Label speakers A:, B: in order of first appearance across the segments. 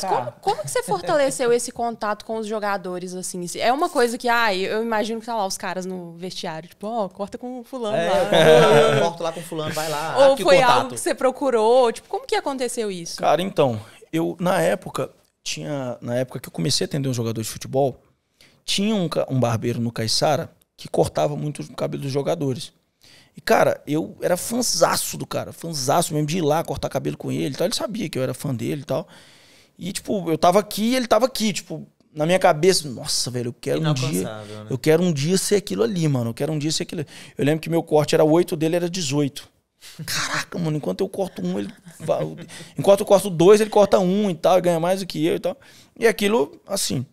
A: Mas tá. como, como que você fortaleceu
B: esse contato com os jogadores, assim? É uma coisa que, ai ah, eu imagino que tá lá os caras no vestiário, tipo, ó, oh, corta com fulano é, lá. Corta lá com fulano, vai lá. Ou foi contato. algo que você procurou? Tipo, como que aconteceu isso? Cara, então, eu, na época, tinha, na época que eu comecei a atender um jogador de futebol, tinha um, um barbeiro no Caixara que cortava muito o cabelo dos jogadores. E, cara, eu era fanzaço do cara, fanzaço mesmo de ir lá cortar cabelo com ele e tal. Ele sabia que eu era fã dele e tal. E, tipo, eu tava aqui e ele tava aqui, tipo, na minha cabeça, nossa, velho, eu quero um dia. Né? Eu quero um dia ser aquilo ali, mano. Eu quero um dia ser aquilo ali. Eu lembro que meu corte era 8, dele era 18. Caraca, mano, enquanto eu corto um, ele. enquanto eu corto dois, ele corta um e tal, ganha mais do que eu e tal. E aquilo, assim.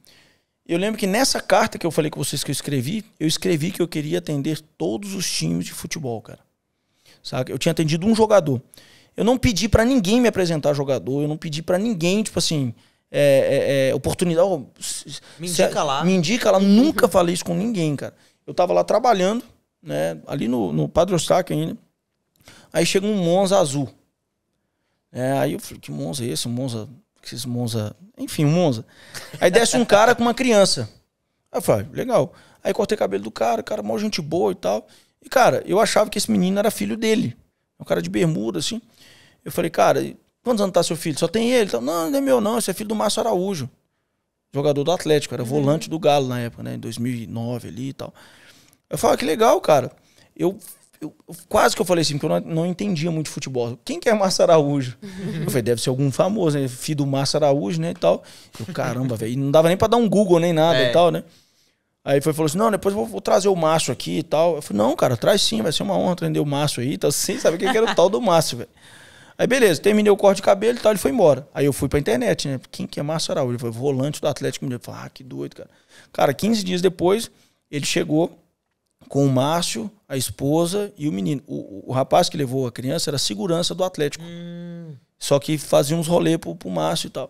B: Eu lembro que nessa carta que eu falei com vocês que eu escrevi, eu escrevi que eu queria atender todos os times de futebol, cara. sabe Eu tinha atendido um jogador. Eu não pedi para ninguém me apresentar jogador, eu não pedi para ninguém, tipo assim, é, é, é, oportunidade. Oh, me indica lá. Me indica lá. Nunca falei isso com ninguém, cara. Eu tava lá trabalhando, né? Ali no, no Padre Ostaque ainda. Aí chega um Monza azul. É, aí eu falei, que Monza é esse? Um Monza. Que é esse Monza. Enfim, um Monza. Aí desce um cara com uma criança. Aí eu falei, ah, legal. Aí cortei o cabelo do cara, cara, mó gente boa e tal. E, cara, eu achava que esse menino era filho dele. Um cara de bermuda, assim. Eu falei, cara, quantos anos tá seu filho? Só tem ele? então não, não é meu, não. Esse é filho do Márcio Araújo. Jogador do Atlético, era uhum. volante do Galo na época, né? Em 2009 ali e tal. Eu falei, ah, que legal, cara. Eu, eu, quase que eu falei assim, porque eu não, não entendia muito futebol. Quem que é Márcio Araújo? Uhum. Eu falei, deve ser algum famoso, né? Filho do Márcio Araújo, né? E tal. Eu, caramba, velho. não dava nem pra dar um Google nem nada é. e tal, né? Aí foi falou assim: não, depois vou, vou trazer o Márcio aqui e tal. Eu falei, não, cara, traz sim, vai ser uma honra trazer o Márcio aí. Tá sem saber quem que era o tal do Márcio, velho. Aí beleza, terminei o corte de cabelo e tal, ele foi embora. Aí eu fui pra internet, né? Quem que é Márcio Araújo? Ele foi volante do Atlético Mineiro. Eu falei, ah, que doido, cara. Cara, 15 dias depois, ele chegou com o Márcio, a esposa e o menino. O, o rapaz que levou a criança era segurança do Atlético. Hum. Só que fazia uns rolê pro, pro Márcio e tal.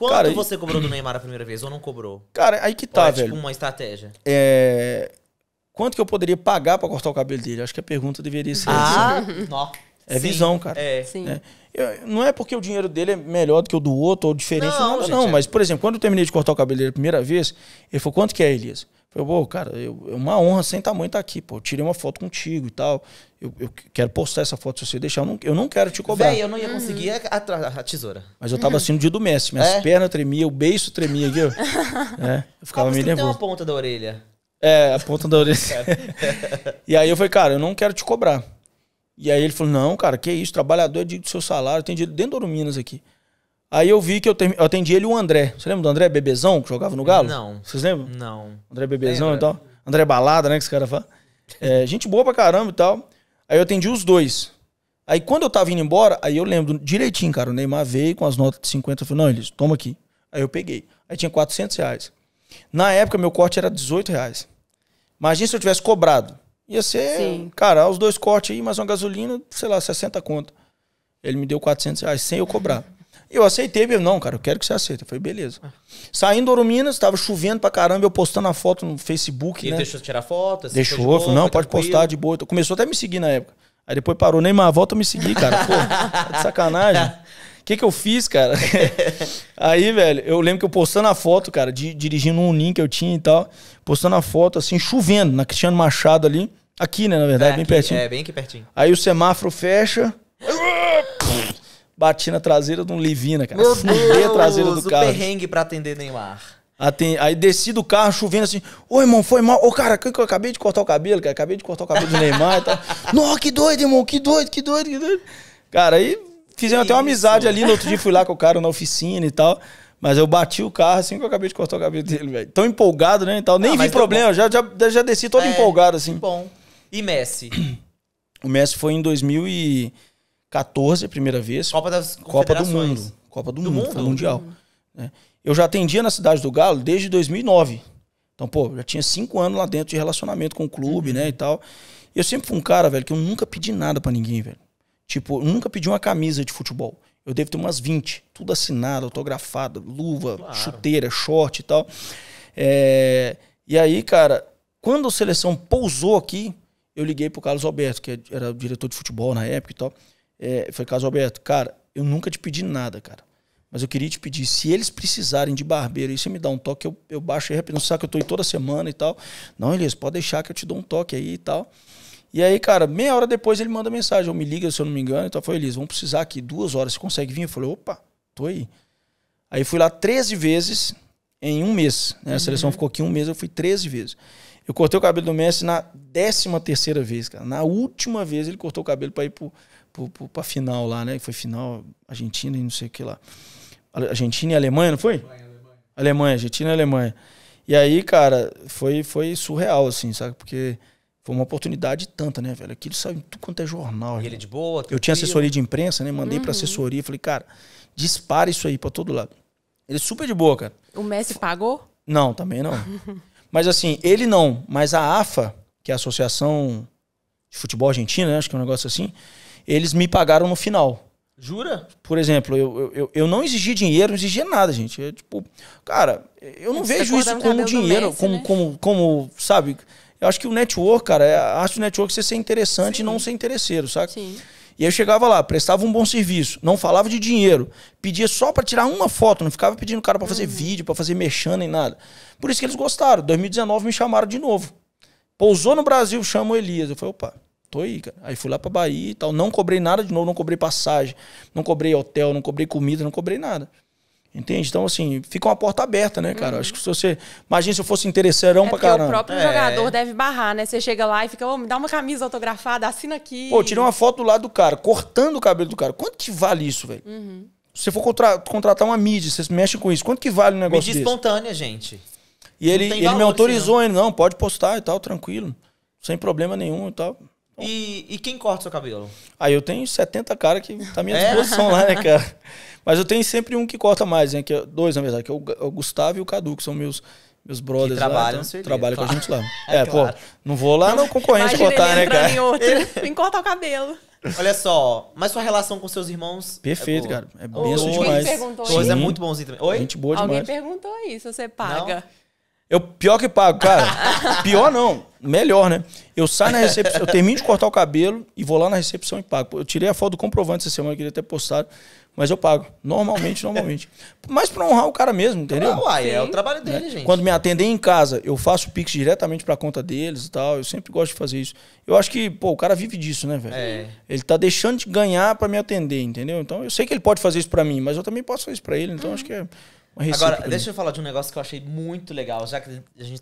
B: Quanto cara, você cobrou do Neymar a primeira vez ou não cobrou? Cara, aí que tá, é, velho. Tipo, uma estratégia. É. Quanto que eu poderia pagar para cortar o cabelo dele? Acho que a pergunta deveria ser ah, essa. É Sim. visão, cara. É. Sim. É. Eu, não é porque o dinheiro dele é melhor do que o do outro ou diferente. Não, não, gente, não, é. mas, por exemplo, quando eu terminei de cortar o cabelo dele a primeira vez, ele falou: quanto que é, Elias? Falei, pô, cara, eu, é uma honra sem tamanho estar tá aqui, pô. Eu tirei uma foto contigo e tal. Eu, eu quero postar essa foto se você deixar. Eu não, eu não quero te cobrar. Véi, eu não ia conseguir uhum. a, a, a, tesoura. Mas eu tava assim no dia do Messi. Minhas é? pernas tremiam, o beiço tremia aqui. é,
A: eu ficava meio nervoso. tem uma
B: ponta da orelha. É, a ponta da orelha. e aí eu falei, cara, eu não quero te cobrar. E aí ele falou, não, cara, que isso, trabalhador é digno do seu salário. Tem dinheiro dentro do Minas aqui. Aí eu vi que eu, term... eu atendi ele e o André. Você lembra do André Bebezão, que jogava no Galo? Não. Vocês lembram? Não. André Bebezão Lembra. e tal. André Balada, né, que esse cara fala. É, gente boa pra caramba e tal. Aí eu atendi os dois. Aí quando eu tava indo embora, aí eu lembro direitinho, cara. O Neymar veio com as notas de 50. Eu falei, não, eles, toma aqui. Aí eu peguei. Aí tinha 400 reais. Na época, meu corte era 18 reais. Imagina se eu tivesse cobrado. Ia ser, Sim. cara, os dois cortes aí, mais uma gasolina, sei lá, 60 conto. Ele me deu 400 reais sem eu cobrar. Eu aceitei, meu, não, cara, eu quero que você aceite. Eu falei, beleza. Saindo do Ouro Minas, tava chovendo pra caramba, eu postando a foto no Facebook, e né? deixou tirar foto? assim, Deixou, de boa, falou, não, pode tranquilo. postar de boa. Começou até a me seguir na época. Aí depois parou, nem mais volta a me seguir, cara. Pô, tá de sacanagem. O que que eu fiz, cara? Aí, velho, eu lembro que eu postando a foto, cara, de dirigindo um link que eu tinha e tal, postando a foto, assim, chovendo, na Cristiano Machado ali. Aqui, né, na verdade, é, bem aqui, pertinho. É, bem aqui pertinho. Aí o semáforo fecha, bati na traseira de um Livina, cara. Meu Fudei a traseira do o carro. perrengue pra atender Neymar. Aí desci do carro chovendo assim. Ô, irmão, foi mal. Ô, cara, que eu acabei de cortar o cabelo, cara. Acabei de cortar o cabelo do Neymar e tal. Nossa, que doido, irmão. Que doido, que doido, que doido. Cara, aí fizemos até uma amizade ali. No outro dia fui lá com o cara na oficina e tal. Mas eu bati o carro assim que eu acabei de cortar o cabelo dele, velho. Tão empolgado, né? Então, nem ah, vi tá problema, já, já, já desci todo é, empolgado, assim. Bom. E Messi? O Messi foi em 2000 e... 14, primeira vez. Copa das Copa do Mundo. Copa do, do Mundo, mundo? Mundial. Uhum. Né? Eu já atendia na Cidade do Galo desde 2009. Então, pô, já tinha cinco anos lá dentro de relacionamento com o clube, uhum. né, e tal. E eu sempre fui um cara, velho, que eu nunca pedi nada para ninguém, velho. Tipo, eu nunca pedi uma camisa de futebol. Eu devo ter umas 20, tudo assinado, autografado, luva, claro. chuteira, short e tal. É... E aí, cara, quando a seleção pousou aqui, eu liguei pro Carlos Alberto, que é, era diretor de futebol na época e tal. É, foi caso Alberto, cara, eu nunca te pedi nada, cara. Mas eu queria te pedir, se eles precisarem de barbeiro, e você me dá um toque, eu, eu baixo aí rapidinho. Não sabe que eu tô aí toda semana e tal. Não, Elias, pode deixar que eu te dou um toque aí e tal. E aí, cara, meia hora depois ele manda mensagem, ou me liga, se eu não me engano. Então foi, Elias, vamos precisar aqui duas horas, você consegue vir? Eu falei, opa, tô aí. Aí fui lá 13 vezes em um mês. Né? A uhum. seleção ficou aqui um mês, eu fui 13 vezes. Eu cortei o cabelo do Messi na 13 terceira vez, cara. Na última vez ele cortou o cabelo para ir pro para final lá, né? Foi final Argentina e não sei o que lá. Argentina e Alemanha, não foi? Alemanha, Alemanha. Argentina e Alemanha. E aí, cara, foi, foi surreal, assim, sabe? Porque foi uma oportunidade tanta, né, velho? Aquilo saiu em tudo quanto é jornal. E ele de boa, tranquilo. Eu tinha assessoria de imprensa, né? Mandei uhum. pra assessoria, falei, cara, dispara isso aí pra todo lado. Ele é super de boa, cara. O Messi pagou?
A: Não, também não.
B: mas assim, ele não, mas a AFA, que é a Associação de Futebol Argentina, né? acho que é um negócio assim, eles me pagaram no final. Jura? Por exemplo, eu, eu, eu não exigia dinheiro, não exigia nada, gente. tipo, cara, eu não Você vejo isso como dinheiro, como, né? como, como, sabe? Eu acho que o network, cara, é a arte do network é você ser interessante Sim. e não ser interesseiro, sabe? Sim. E eu chegava lá, prestava um bom serviço, não falava de dinheiro, pedia só para tirar uma foto, não ficava pedindo cara para fazer uhum. vídeo, para fazer mexendo nem nada. Por isso que eles gostaram. 2019 me chamaram de novo. Pousou no Brasil, chama o Elias. Eu falei, opa, Tô aí, cara. Aí fui lá pra Bahia e tal. Não cobrei nada de novo, não cobrei passagem, não cobrei hotel, não cobrei comida, não cobrei nada. Entende? Então, assim, fica uma porta aberta, né, cara? Uhum. Acho que se você. Imagina se eu fosse interesseirão é pra caramba. O próprio é. jogador deve barrar, né? Você chega lá e fica, ô, oh, me dá uma camisa autografada, assina aqui. Pô, tirei uma foto do lado do cara, cortando o cabelo do cara. Quanto que vale isso, velho? Uhum. Se você for contra contratar uma mídia, vocês mexem com isso. Quanto que vale um negócio mídia desse? espontânea, gente. E ele, ele me autorizou, ele, não, pode postar e tal, tranquilo. Sem problema nenhum e tal. E, e, quem corta seu cabelo? Aí eu tenho 70 caras que tá à minha é? disposição é? lá, né, cara? Mas eu tenho sempre um que corta mais, né? Que é dois, na verdade, que é o é Gustavo e o Cadu, que são meus meus brothers que trabalham, lá, então, trabalham com a gente lá. É, é claro. pô, não vou lá não concorrente cortar, né, cara? Em outro, vem cortar o cabelo. Olha só, mas sua relação com seus irmãos. É Perfeito, é cara. É bem oh, demais. Dois é muito bonzinho também. Oi? Gente boa Alguém demais. Alguém perguntou isso, você paga. Não? Eu pior que pago, cara. pior não. Melhor, né? Eu saio na recepção, eu termino de cortar o cabelo e vou lá na recepção e pago. Eu tirei a foto do comprovante essa semana, eu queria ter postado, mas eu pago. Normalmente, normalmente. Mas pra honrar o cara mesmo, entendeu? Não, ah, uai, é o trabalho dele, né? gente. Quando me atendem em casa, eu faço pix diretamente pra conta deles e tal. Eu sempre gosto de fazer isso. Eu acho que, pô, o cara vive disso, né, velho? É. Ele tá deixando de ganhar pra me atender, entendeu? Então eu sei que ele pode fazer isso pra mim, mas eu também posso fazer isso pra ele, então uhum. acho que é. Agora, deixa eu falar de um negócio que eu achei muito legal, já que a gente